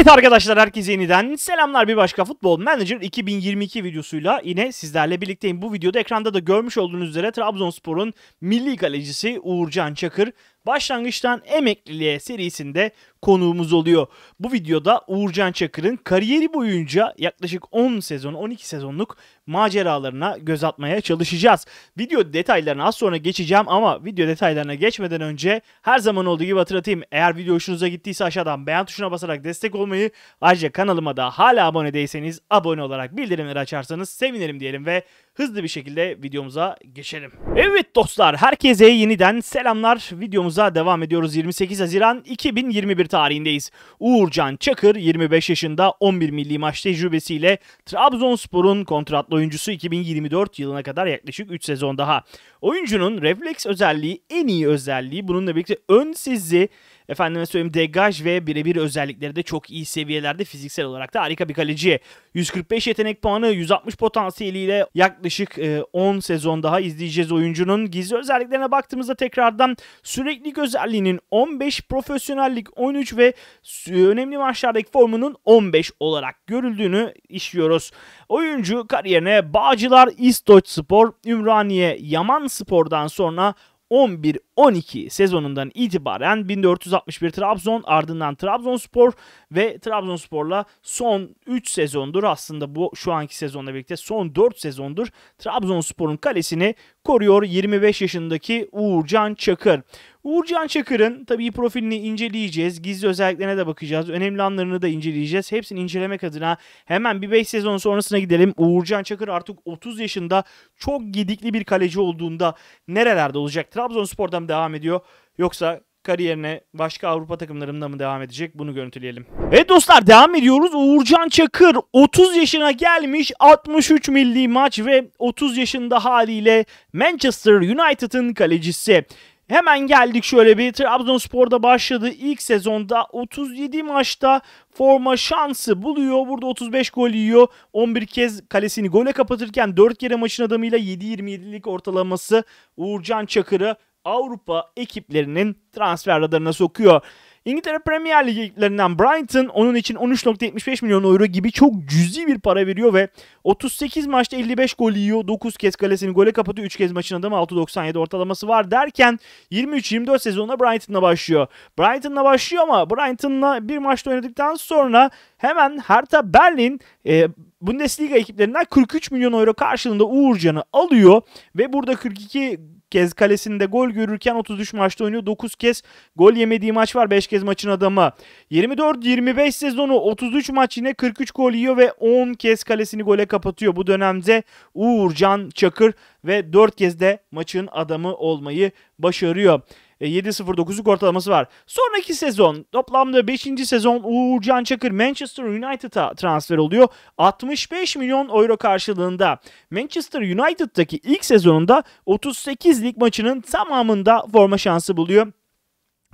Evet arkadaşlar herkese yeniden selamlar bir başka Futbol Manager 2022 videosuyla yine sizlerle birlikteyim. Bu videoda ekranda da görmüş olduğunuz üzere Trabzonspor'un milli kalecisi Uğurcan Çakır Başlangıçtan emekliliğe serisinde konuğumuz oluyor. Bu videoda Uğurcan Çakır'ın kariyeri boyunca yaklaşık 10 sezon 12 sezonluk maceralarına göz atmaya çalışacağız. Video detaylarına az sonra geçeceğim ama video detaylarına geçmeden önce her zaman olduğu gibi hatırlatayım. Eğer video hoşunuza gittiyse aşağıdan beğen tuşuna basarak destek olmayı ayrıca kanalıma da hala abone değilseniz abone olarak bildirimleri açarsanız sevinirim diyelim ve hızlı bir şekilde videomuza geçelim. Evet dostlar herkese yeniden selamlar. Videomuza devam ediyoruz. 28 Haziran 2021 tarihindeyiz. Uğurcan Çakır 25 yaşında 11 milli maç tecrübesiyle Trabzonspor'un kontratlı oyuncusu 2024 yılına kadar yaklaşık 3 sezon daha. Oyuncunun refleks özelliği en iyi özelliği. Bununla birlikte ön sizi efendime söyleyeyim degaj ve birebir özellikleri de çok iyi seviyelerde fiziksel olarak da harika bir kaleci. 145 yetenek puanı 160 potansiyeliyle yaklaşık 10 e, sezon daha izleyeceğiz oyuncunun. Gizli özelliklerine baktığımızda tekrardan süreklilik özelliğinin 15, profesyonellik 13 ve önemli maçlardaki formunun 15 olarak görüldüğünü işliyoruz. Oyuncu kariyerine Bağcılar, İstoç Spor, Ümraniye, Yaman Spor'dan sonra 11 12 sezonundan itibaren 1461 Trabzon ardından Trabzonspor ve Trabzonspor'la son 3 sezondur aslında bu şu anki sezonla birlikte son 4 sezondur Trabzonspor'un kalesini koruyor 25 yaşındaki Uğurcan Çakır. Uğurcan Çakır'ın tabii profilini inceleyeceğiz. Gizli özelliklerine de bakacağız. Önemli anlarını da inceleyeceğiz. Hepsini incelemek adına hemen bir 5 sezon sonrasına gidelim. Uğurcan Çakır artık 30 yaşında çok gedikli bir kaleci olduğunda nerelerde olacak? Trabzonspor'dan devam ediyor yoksa kariyerine başka Avrupa takımlarında mı devam edecek bunu görüntüleyelim. Evet dostlar devam ediyoruz. Uğurcan Çakır 30 yaşına gelmiş 63 milli maç ve 30 yaşında haliyle Manchester United'ın kalecisi. Hemen geldik şöyle bir Trabzonspor'da başladı. ilk sezonda 37 maçta forma şansı buluyor. Burada 35 gol yiyor. 11 kez kalesini gole kapatırken 4 kere maçın adamıyla 7.27'lik ortalaması Uğurcan Çakır'ı Avrupa ekiplerinin transfer radarına sokuyor. İngiltere Premier Lig ekiplerinden Brighton onun için 13.75 milyon euro gibi çok cüzi bir para veriyor ve 38 maçta 55 gol yiyor. 9 kez kalesini gole kapatıyor. 3 kez maçın adamı 6.97 ortalaması var derken 23-24 sezonuna Brighton'la başlıyor. Brighton'la başlıyor ama Brighton'la bir maçta oynadıktan sonra hemen Hertha Berlin e, Bundesliga ekiplerinden 43 milyon euro karşılığında Uğurcan'ı alıyor ve burada 42 kez kalesinde gol görürken 33 maçta oynuyor. 9 kez gol yemediği maç var. 5 kez maçın adamı. 24-25 sezonu 33 maç yine 43 gol yiyor ve 10 kez kalesini gole kapatıyor. Bu dönemde Uğurcan Çakır ve 4 kez de maçın adamı olmayı başarıyor. 7.09'luk e, ortalaması var. Sonraki sezon toplamda 5. sezon Uğurcan Çakır Manchester United'a transfer oluyor. 65 milyon euro karşılığında Manchester United'daki ilk sezonunda 38 lig maçının tamamında forma şansı buluyor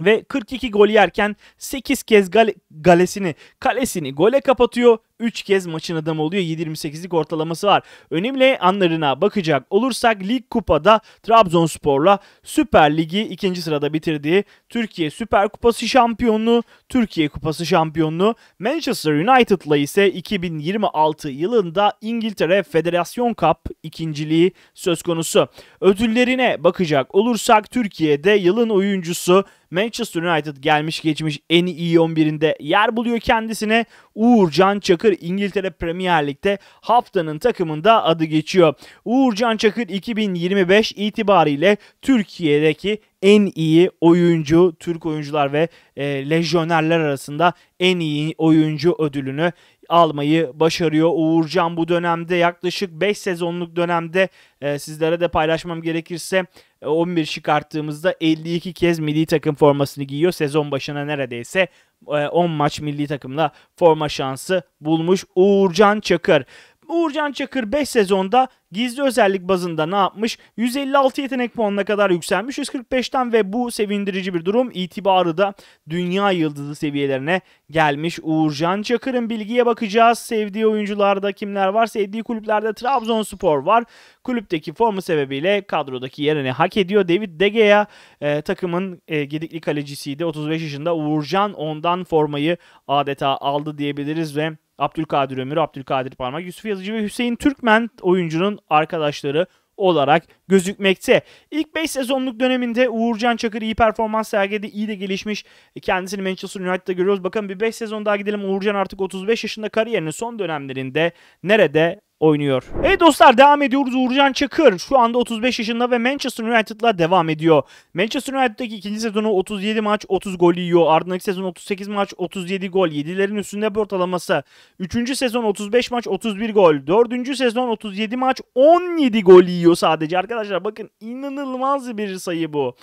ve 42 gol yerken 8 kez gale, galesini, kalesini gole kapatıyor 3 kez maçın adamı oluyor. 7.28'lik ortalaması var. Önemli anlarına bakacak olursak Lig Kupa'da Trabzonspor'la Süper Ligi 2. sırada bitirdiği Türkiye Süper Kupası şampiyonluğu, Türkiye Kupası şampiyonluğu, Manchester United'la ise 2026 yılında İngiltere Federasyon Cup ikinciliği söz konusu. Ödüllerine bakacak olursak Türkiye'de yılın oyuncusu Manchester United gelmiş geçmiş en iyi 11'inde yer buluyor kendisine. Uğurcan Çakır Çakır İngiltere Premier Lig'de haftanın takımında adı geçiyor. Uğurcan Çakır 2025 itibariyle Türkiye'deki en iyi oyuncu Türk oyuncular ve e, lejyonerler arasında en iyi oyuncu ödülünü almayı başarıyor. Uğurcan bu dönemde yaklaşık 5 sezonluk dönemde e, sizlere de paylaşmam gerekirse 11 e, çıkarttığımızda 52 kez milli takım formasını giyiyor. Sezon başına neredeyse 10 e, maç milli takımla forma şansı bulmuş Uğurcan Çakır. Uğurcan Çakır 5 sezonda gizli özellik bazında ne yapmış? 156 yetenek puanına kadar yükselmiş 145'ten ve bu sevindirici bir durum itibarı da dünya yıldızı seviyelerine gelmiş. Uğurcan Çakır'ın bilgiye bakacağız. Sevdiği oyuncularda kimler var? Sevdiği kulüplerde Trabzonspor var. Kulüpteki formu sebebiyle kadrodaki yerini hak ediyor. David De Gea e, takımın e, gedikli kalecisiydi. 35 yaşında Uğurcan ondan formayı adeta aldı diyebiliriz ve Abdülkadir Ömür, Abdülkadir Parmak, Yusuf Yazıcı ve Hüseyin Türkmen oyuncunun arkadaşları olarak gözükmekte. İlk 5 sezonluk döneminde Uğurcan Çakır iyi performans sergiledi. iyi de gelişmiş. Kendisini Manchester United'da görüyoruz. Bakın bir 5 sezon daha gidelim. Uğurcan artık 35 yaşında kariyerinin son dönemlerinde nerede oynuyor. Evet dostlar devam ediyoruz. Uğurcan Çakır şu anda 35 yaşında ve Manchester United'la devam ediyor. Manchester United'daki ikinci sezonu 37 maç 30 gol yiyor. Ardındaki sezon 38 maç 37 gol. 7'lerin üstünde bir ortalaması. 3. sezon 35 maç 31 gol. 4. sezon 37 maç 17 gol yiyor sadece. Arkadaşlar bakın inanılmaz bir sayı bu.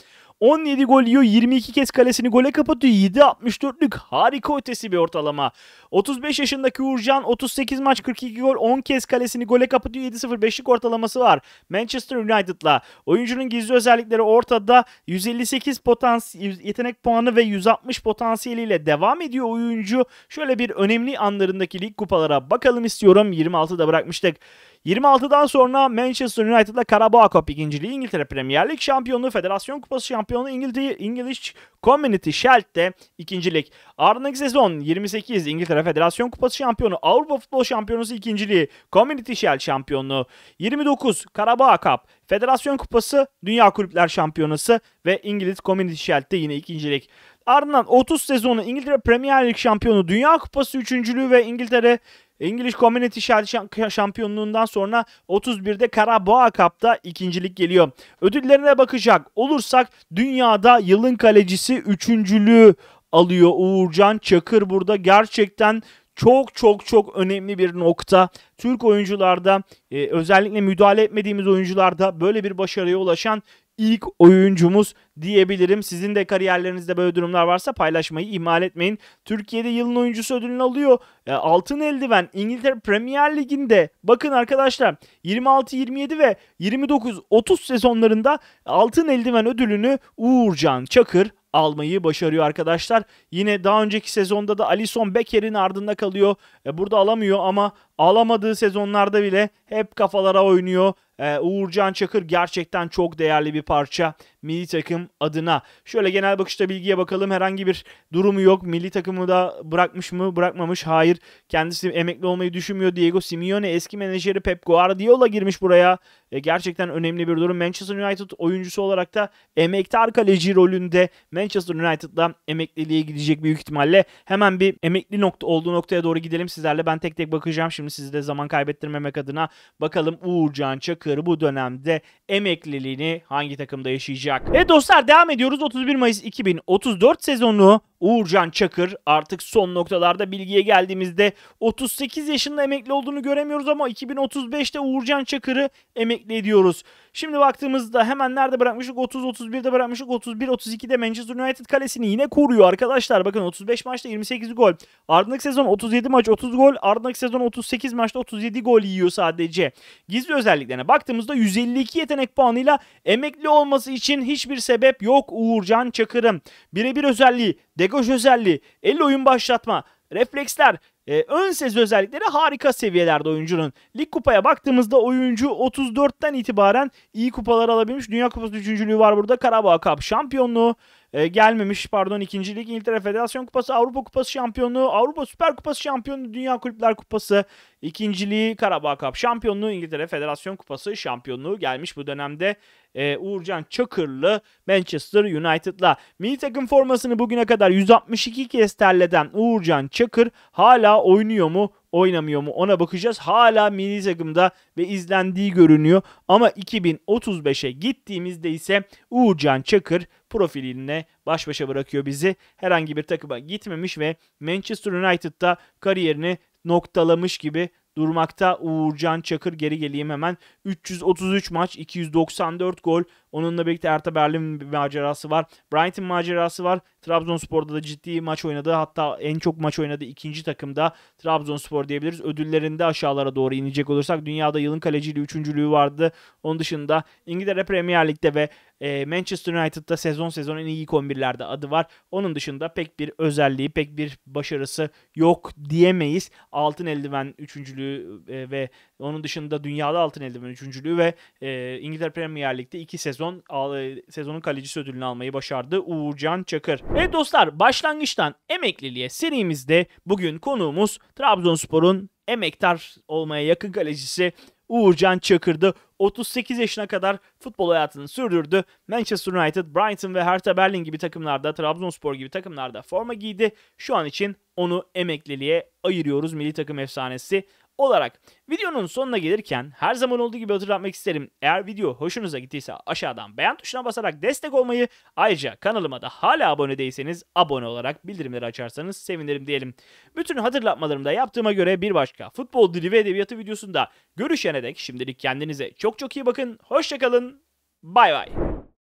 17 gol yiyor. 22 kez kalesini gole kapatıyor. 7.64'lük harika ötesi bir ortalama. 35 yaşındaki Uğurcan 38 maç 42 gol 10 kez kalesini gole kapatıyor. 7.05'lik ortalaması var. Manchester United'la. Oyuncunun gizli özellikleri ortada. 158 potansiyel yetenek puanı ve 160 potansiyeliyle devam ediyor oyuncu. Şöyle bir önemli anlarındaki lig kupalara bakalım istiyorum. 26'da bırakmıştık. 26'dan sonra Manchester United'la Carabao Cup ikinciliği İngiltere Premier Lig şampiyonu, Federasyon Kupası şampiyonu İngiltere English Community Shield'de ikincilik. Ardındaki sezon 28 İngiltere Federasyon Kupası şampiyonu, Avrupa Futbol Şampiyonası ikinciliği, Community Shield şampiyonluğu, 29 Carabao Cup, Federasyon Kupası, Dünya Kulüpler Şampiyonası ve İngiliz Community Shield'de yine ikincilik. Ardından 30 sezonu İngiltere Premier Lig şampiyonu, Dünya Kupası üçüncülüğü ve İngiltere İngiliz Community Shield şampiyonluğundan sonra 31'de Karaboğa Cup'ta ikincilik geliyor. Ödüllerine bakacak olursak dünyada yılın kalecisi üçüncülüğü alıyor Uğurcan Çakır burada gerçekten çok çok çok önemli bir nokta. Türk oyuncularda e, özellikle müdahale etmediğimiz oyuncularda böyle bir başarıya ulaşan ilk oyuncumuz diyebilirim. Sizin de kariyerlerinizde böyle durumlar varsa paylaşmayı ihmal etmeyin. Türkiye'de yılın oyuncusu ödülünü alıyor. E, altın eldiven İngiltere Premier Ligi'nde bakın arkadaşlar 26 27 ve 29 30 sezonlarında altın eldiven ödülünü Uğurcan Çakır almayı başarıyor arkadaşlar. Yine daha önceki sezonda da Alison Becker'in ardında kalıyor. E, burada alamıyor ama alamadığı sezonlarda bile hep kafalara oynuyor. Ee, Uğurcan Çakır gerçekten çok değerli bir parça milli takım adına. Şöyle genel bakışta bilgiye bakalım. Herhangi bir durumu yok. Milli takımı da bırakmış mı? Bırakmamış. Hayır. Kendisi emekli olmayı düşünmüyor. Diego Simeone eski menajeri Pep Guardiola girmiş buraya. E, gerçekten önemli bir durum. Manchester United oyuncusu olarak da emektar kaleci rolünde Manchester United'da emekliliğe gidecek büyük ihtimalle. Hemen bir emekli nokta olduğu noktaya doğru gidelim sizlerle. Ben tek tek bakacağım şimdi sizi de zaman kaybettirmemek adına. Bakalım Uğurcan Çakır bu dönemde emekliliğini hangi takımda yaşayacak? olacak. Evet dostlar devam ediyoruz. 31 Mayıs 2034 sezonu Uğurcan Çakır artık son noktalarda bilgiye geldiğimizde 38 yaşında emekli olduğunu göremiyoruz ama 2035'te Uğurcan Çakır'ı emekli ediyoruz. Şimdi baktığımızda hemen nerede bırakmıştık? 30-31'de bırakmıştık. 31-32'de Manchester United kalesini yine koruyor arkadaşlar. Bakın 35 maçta 28 gol. Ardındaki sezon 37 maç 30 gol. Ardındaki sezon 38 maçta 37 gol yiyor sadece. Gizli özelliklerine baktığımızda 152 yetenek puanıyla emekli olması için hiçbir sebep yok Uğurcan Çakır'ın. Birebir özelliği, degaj özelliği, el oyun başlatma, refleksler, e, ön sezi özellikleri harika seviyelerde oyuncunun. Lig kupaya baktığımızda oyuncu 34'ten itibaren iyi kupalar alabilmiş. Dünya Kupası üçüncülüğü var burada. Karabağ Cup şampiyonluğu e, gelmemiş pardon 2. Lig İngiltere Federasyon Kupası, Avrupa Kupası şampiyonluğu, Avrupa Süper Kupası şampiyonluğu, Dünya Kulüpler Kupası, ikinciliği Karabağ Cup şampiyonluğu, İngiltere Federasyon Kupası şampiyonluğu gelmiş bu dönemde e, Uğurcan Çakırlı Manchester United'la. Milli takım formasını bugüne kadar 162 kez terleden Uğurcan Çakır hala oynuyor mu? oynamıyor mu ona bakacağız. Hala milli takımda ve izlendiği görünüyor. Ama 2035'e gittiğimizde ise Uğurcan Çakır profiline baş başa bırakıyor bizi. Herhangi bir takıma gitmemiş ve Manchester United'da kariyerini noktalamış gibi durmakta. Uğurcan Çakır geri geleyim hemen. 333 maç, 294 gol, Onunla birlikte Erta Berlin macerası var. Brighton macerası var. Trabzonspor'da da ciddi maç oynadı. Hatta en çok maç oynadı ikinci takımda Trabzonspor diyebiliriz. Ödüllerinde aşağılara doğru inecek olursak dünyada yılın kaleciliği üçüncülüğü vardı. Onun dışında İngiltere Premier Lig'de ve e, Manchester United'da sezon sezon en iyi ilk adı var. Onun dışında pek bir özelliği, pek bir başarısı yok diyemeyiz. Altın eldiven üçüncülüğü e, ve onun dışında dünyada altın eldiven üçüncülüğü ve e, İngiltere Premier Lig'de iki sezon e, sezonun kalecisi ödülünü almayı başardı Uğurcan Çakır. Evet dostlar başlangıçtan emekliliğe serimizde bugün konuğumuz Trabzonspor'un emektar olmaya yakın kalecisi Uğurcan Çakır'dı. 38 yaşına kadar futbol hayatını sürdürdü. Manchester United, Brighton ve Hertha Berlin gibi takımlarda, Trabzonspor gibi takımlarda forma giydi. Şu an için onu emekliliğe ayırıyoruz milli takım efsanesi olarak. Videonun sonuna gelirken her zaman olduğu gibi hatırlatmak isterim. Eğer video hoşunuza gittiyse aşağıdan beğen tuşuna basarak destek olmayı ayrıca kanalıma da hala abone değilseniz abone olarak bildirimleri açarsanız sevinirim diyelim. Bütün hatırlatmalarımı da yaptığıma göre bir başka futbol dili ve edebiyatı videosunda görüşene dek şimdilik kendinize çok çok iyi bakın. Hoşçakalın. Bay bay.